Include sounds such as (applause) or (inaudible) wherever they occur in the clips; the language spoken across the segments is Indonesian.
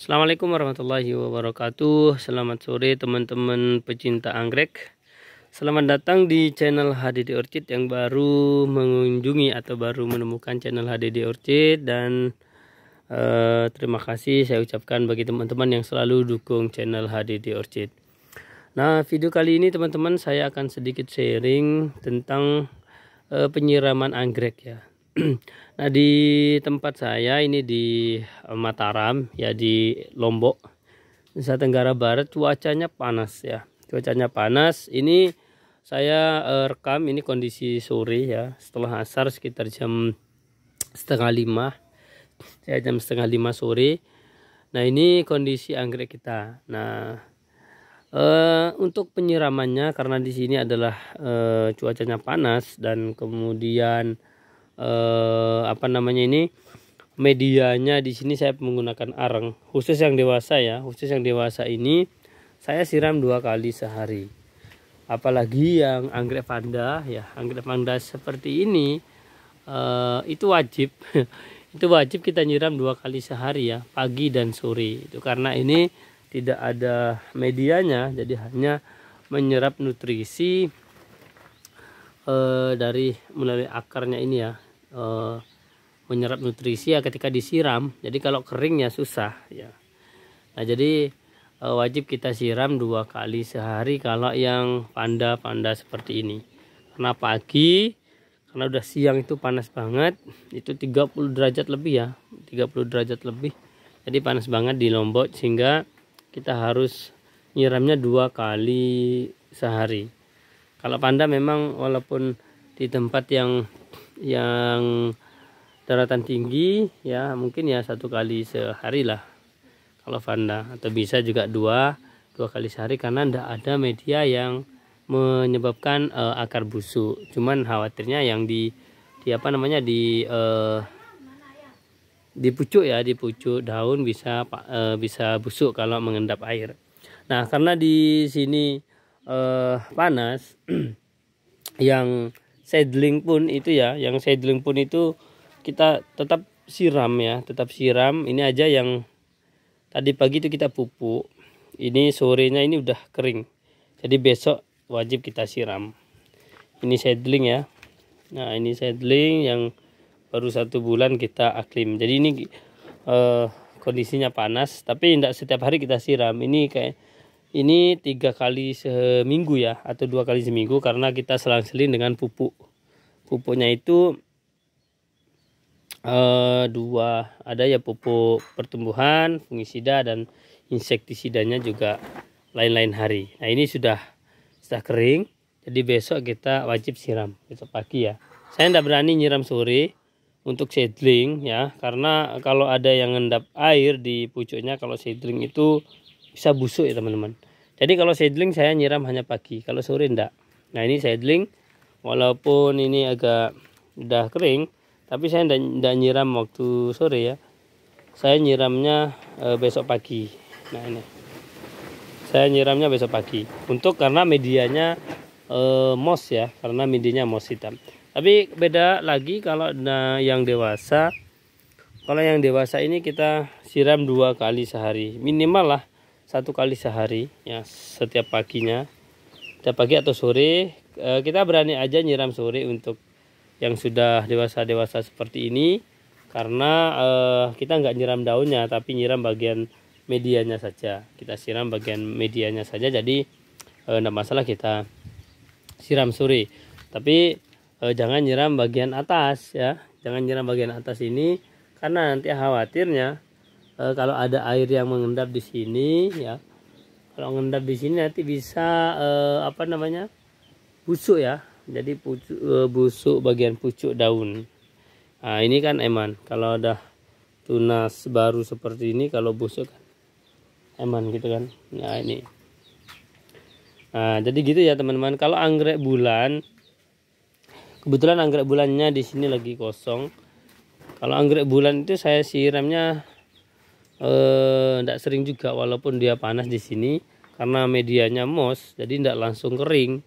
Assalamualaikum warahmatullahi wabarakatuh Selamat sore teman-teman pecinta anggrek Selamat datang di channel HDD Orchid yang baru mengunjungi atau baru menemukan channel HDD Orchid Dan eh, terima kasih saya ucapkan bagi teman-teman yang selalu dukung channel HDD Orchid Nah video kali ini teman-teman saya akan sedikit sharing tentang eh, penyiraman anggrek ya (clears throat) nah di tempat saya ini di eh, Mataram ya di Lombok Nusa Tenggara Barat cuacanya panas ya cuacanya panas ini saya eh, rekam ini kondisi sore ya setelah asar sekitar jam setengah lima saya jam setengah lima sore nah ini kondisi anggrek kita nah Uh, untuk penyiramannya karena di sini adalah uh, cuacanya panas dan kemudian eh, apa namanya ini medianya di sini saya menggunakan arang khusus yang dewasa ya khusus yang dewasa ini saya siram dua kali sehari apalagi yang anggrek panda ya anggrek panda seperti ini eh, itu wajib (laughs) itu wajib kita nyiram dua kali sehari ya pagi dan sore itu karena ini tidak ada medianya jadi hanya menyerap nutrisi eh, dari melalui akarnya ini ya e, menyerap nutrisi ya ketika disiram. Jadi kalau keringnya susah ya. Nah, jadi e, wajib kita siram dua kali sehari kalau yang panda-panda seperti ini. Karena pagi karena udah siang itu panas banget, itu 30 derajat lebih ya, 30 derajat lebih. Jadi panas banget di Lombok sehingga kita harus nyiramnya dua kali sehari. Kalau panda memang walaupun di tempat yang yang daratan tinggi ya mungkin ya satu kali sehari lah kalau vanda atau bisa juga dua dua kali sehari karena tidak ada media yang menyebabkan uh, akar busuk cuman khawatirnya yang di di apa namanya di uh, di pucuk ya di pucuk daun bisa uh, bisa busuk kalau mengendap air nah karena di sini uh, panas (clears throat) yang sedling pun itu ya yang sedling pun itu kita tetap siram ya tetap siram ini aja yang tadi pagi itu kita pupuk ini sorenya ini udah kering jadi besok wajib kita siram ini sedling ya nah ini sedling yang baru satu bulan kita aklim jadi ini eh, kondisinya panas tapi tidak setiap hari kita siram ini kayak ini tiga kali seminggu ya atau dua kali seminggu karena kita selang-seling dengan pupuk pupuknya itu eh, dua ada ya pupuk pertumbuhan fungisida dan insektisidanya juga lain-lain hari nah ini sudah sudah kering jadi besok kita wajib siram besok pagi ya saya tidak berani nyiram sore untuk seedling ya karena kalau ada yang ngendap air di pucuknya kalau seedling itu bisa busuk ya teman-teman jadi kalau seedling saya nyiram hanya pagi kalau sore enggak nah ini seedling walaupun ini agak udah kering tapi saya enggak nyiram waktu sore ya saya nyiramnya e, besok pagi nah ini saya nyiramnya besok pagi untuk karena medianya e, moss ya karena medianya moss hitam tapi beda lagi kalau nah, yang dewasa kalau yang dewasa ini kita siram dua kali sehari minimal lah satu kali sehari ya setiap paginya setiap pagi atau sore eh, kita berani aja nyiram sore untuk yang sudah dewasa dewasa seperti ini karena uh, kita nggak nyiram daunnya tapi nyiram bagian medianya saja kita siram bagian medianya saja jadi enggak eh, masalah kita siram sore tapi uh, jangan nyiram bagian atas ya jangan nyiram bagian atas ini karena nanti khawatirnya e, kalau ada air yang mengendap di sini ya kalau mengendap di sini nanti bisa e, apa namanya busuk ya jadi pucuk, e, eh, busuk bagian pucuk daun nah ini kan eman kalau ada tunas baru seperti ini kalau busuk kan eman gitu kan nah ini nah jadi gitu ya teman-teman kalau anggrek bulan kebetulan anggrek bulannya di sini lagi kosong kalau anggrek bulan itu saya siramnya tidak eh, e, sering juga walaupun dia panas di sini karena medianya mos jadi tidak langsung kering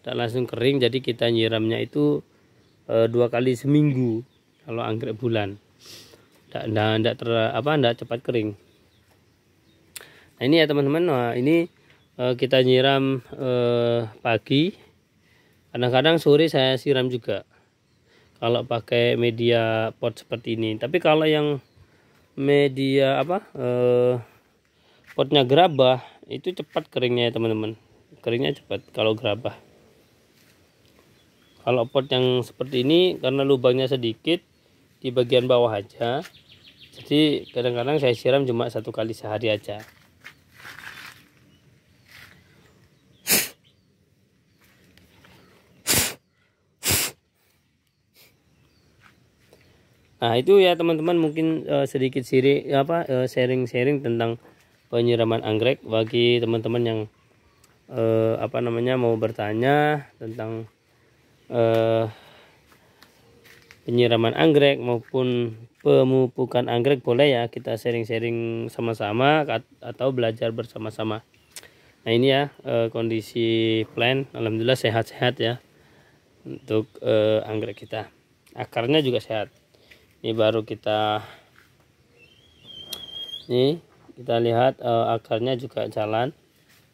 tidak langsung kering jadi kita nyiramnya itu e, dua kali seminggu kalau anggrek bulan tidak tidak ter apa tidak cepat kering nah ini ya teman-teman nah ini e, kita nyiram e, pagi kadang-kadang sore saya siram juga kalau pakai media pot seperti ini tapi kalau yang media apa eh, potnya gerabah itu cepat keringnya ya teman-teman keringnya cepat kalau gerabah kalau pot yang seperti ini karena lubangnya sedikit di bagian bawah aja jadi kadang-kadang saya siram cuma satu kali sehari aja Nah, itu ya teman-teman mungkin uh, sedikit siri apa eh, sharing-sharing uh, tentang penyiraman anggrek bagi teman-teman yang uh, apa namanya mau bertanya tentang uh, penyiraman anggrek maupun pemupukan anggrek boleh ya kita sharing-sharing sama-sama atau belajar bersama-sama. Nah, ini ya uh, kondisi plan alhamdulillah sehat-sehat ya untuk uh, anggrek kita. Akarnya juga sehat ini baru kita ini kita lihat e, akarnya juga jalan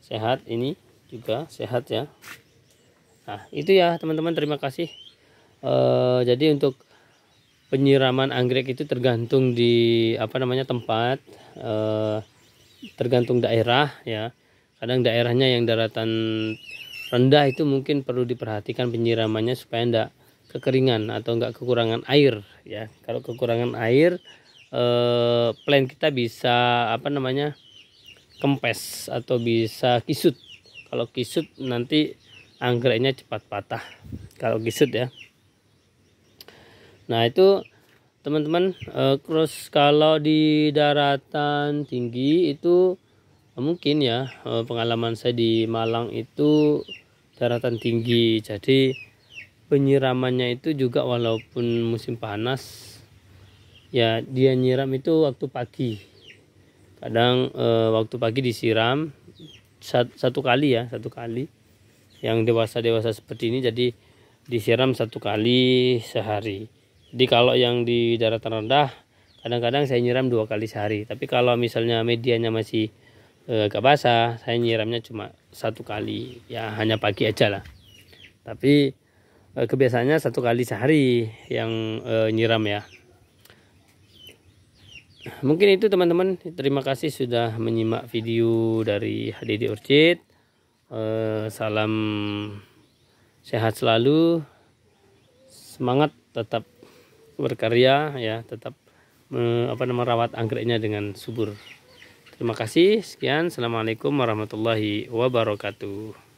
sehat ini juga sehat ya nah itu ya teman-teman terima kasih e, jadi untuk penyiraman anggrek itu tergantung di apa namanya tempat e, tergantung daerah ya kadang daerahnya yang daratan rendah itu mungkin perlu diperhatikan penyiramannya supaya tidak kekeringan atau enggak kekurangan air ya. Kalau kekurangan air eh plan kita bisa apa namanya? kempes atau bisa kisut. Kalau kisut nanti anggreknya cepat patah. Kalau kisut ya. Nah, itu teman-teman eh, terus kalau di daratan tinggi itu mungkin ya eh, pengalaman saya di Malang itu daratan tinggi jadi penyiramannya itu juga walaupun musim panas ya dia nyiram itu waktu pagi kadang e, waktu pagi disiram satu, satu kali ya satu kali yang dewasa dewasa seperti ini jadi disiram satu kali sehari jadi kalau yang di daratan rendah kadang-kadang saya nyiram dua kali sehari tapi kalau misalnya medianya masih e, agak basah saya nyiramnya cuma satu kali ya hanya pagi aja lah tapi Eh, kebiasaannya satu kali sehari yang e, nyiram ya mungkin itu teman-teman terima kasih sudah menyimak video dari HDD Orchid e, salam sehat selalu semangat tetap berkarya ya tetap e, apa nama rawat anggreknya dengan subur Terima kasih. Sekian. Assalamualaikum warahmatullahi wabarakatuh.